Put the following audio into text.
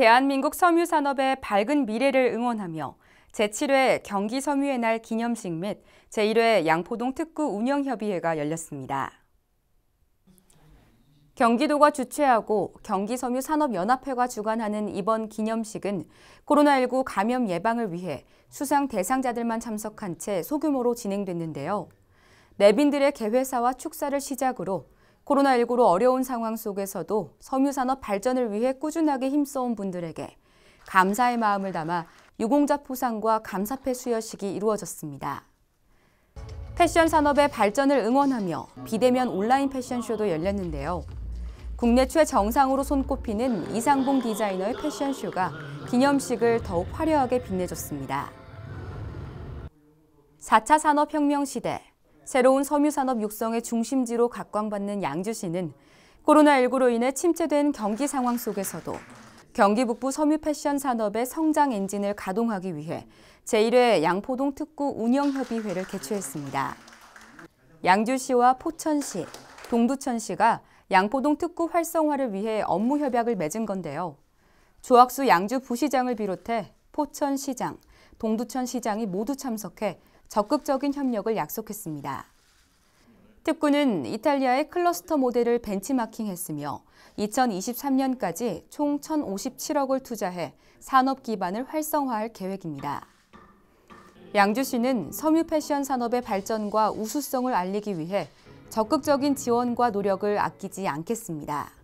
대한민국 섬유 산업의 밝은 미래를 응원하며 제7회 경기 섬유의 날 기념식 및 제1회 양포동 특구 운영협의회가 열렸습니다. 경기도가 주최하고 경기섬유산업연합회가 주관하는 이번 기념식은 코로나19 감염 예방을 위해 수상 대상자들만 참석한 채 소규모로 진행됐는데요. 내빈들의 개회사와 축사를 시작으로 코로나19로 어려운 상황 속에서도 섬유산업 발전을 위해 꾸준하게 힘써온 분들에게 감사의 마음을 담아 유공자 포상과 감사패 수여식이 이루어졌습니다. 패션 산업의 발전을 응원하며 비대면 온라인 패션쇼도 열렸는데요. 국내 최정상으로 손꼽히는 이상봉 디자이너의 패션쇼가 기념식을 더욱 화려하게 빛내줬습니다. 4차 산업혁명 시대 새로운 섬유산업 육성의 중심지로 각광받는 양주시는 코로나19로 인해 침체된 경기 상황 속에서도 경기 북부 섬유 패션 산업의 성장 엔진을 가동하기 위해 제1회 양포동 특구 운영협의회를 개최했습니다. 양주시와 포천시, 동두천시가 양포동 특구 활성화를 위해 업무 협약을 맺은 건데요. 조학수 양주 부시장을 비롯해 포천시장, 동두천시장이 모두 참석해 적극적인 협력을 약속했습니다. 특구는 이탈리아의 클러스터 모델을 벤치마킹했으며 2023년까지 총 1,057억을 투자해 산업 기반을 활성화할 계획입니다. 양주시는 섬유 패션 산업의 발전과 우수성을 알리기 위해 적극적인 지원과 노력을 아끼지 않겠습니다.